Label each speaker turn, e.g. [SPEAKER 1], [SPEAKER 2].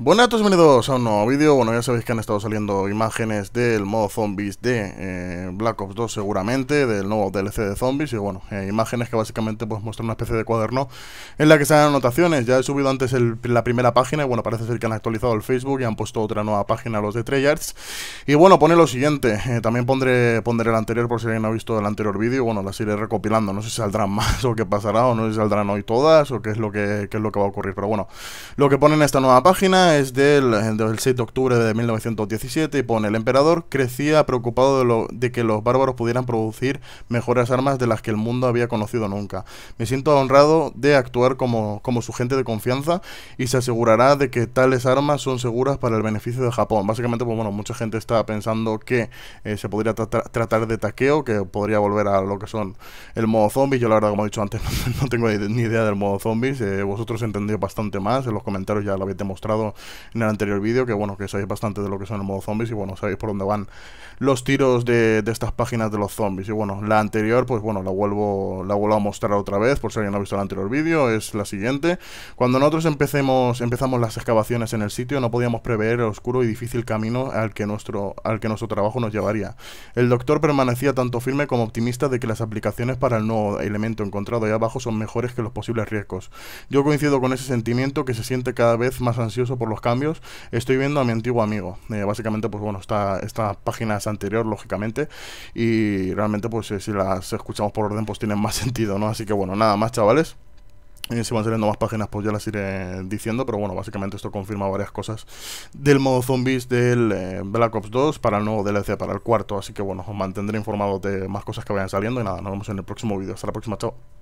[SPEAKER 1] Buenas a todos, bienvenidos a un nuevo vídeo. Bueno, ya sabéis que han estado saliendo imágenes del modo zombies de eh, Black Ops 2 seguramente, del nuevo DLC de zombies y bueno, eh, imágenes que básicamente pues muestran una especie de cuaderno en la que están anotaciones. Ya he subido antes la primera página y bueno, parece ser que han actualizado el Facebook y han puesto otra nueva página los de Treyarch. Y bueno, pone lo siguiente, eh, también pondré, pondré el anterior por si alguien ha visto el anterior vídeo. Bueno, las iré recopilando, no sé si saldrán más o qué pasará o no sé si saldrán hoy todas o qué es lo que, es lo que va a ocurrir. Pero bueno, lo que pone en esta nueva página es del, 6 de octubre de 1917 y pone, el emperador crecía preocupado de, lo, de que los bárbaros pudieran producir mejores armas de las que el mundo había conocido nunca. Me siento honrado de actuar como, su gente de confianza y se asegurará de que tales armas son seguras para el beneficio de Japón. Básicamente, pues bueno, mucha gente está pensando que eh, se podría tratar de taqueo, que podría volver a lo que son el modo zombies. Yo la verdad, como he dicho antes, no, tengo ni idea del modo zombies. Eh, vosotros entendéis bastante más, en los comentarios ya lo habéis demostrado en el anterior vídeo, que bueno, que sabéis bastante de lo que son el modo zombies y bueno, sabéis por dónde van los tiros de, estas páginas de los zombies. Y bueno, la anterior, pues bueno, la vuelvo, la vuelvo a mostrar otra vez, por si alguien no ha visto el anterior vídeo, es la siguiente. Cuando nosotros empecemos, empezamos las excavaciones en el sitio, no podíamos prever el oscuro y difícil camino al que nuestro, al que nuestro trabajo nos llevaría. El doctor permanecía tanto firme como optimista de que las aplicaciones para el nuevo elemento encontrado ahí abajo son mejores que los posibles riesgos. Yo coincido con ese sentimiento que se siente cada vez más ansioso por los cambios, estoy viendo a mi antiguo amigo. Eh, básicamente, pues bueno, está esta página es anterior, lógicamente, y realmente, pues eh, si las escuchamos por orden, pues tienen más sentido, ¿no? Así que bueno, nada más, chavales. Eh, si van saliendo más páginas, pues ya las iré diciendo. Pero bueno, básicamente esto confirma varias cosas del modo zombies del Black Ops 2 para el nuevo DLC, para el cuarto. Así que bueno, os mantendré informado de más cosas que vayan saliendo. Y nada, nos vemos en el próximo vídeo. Hasta la próxima, chao.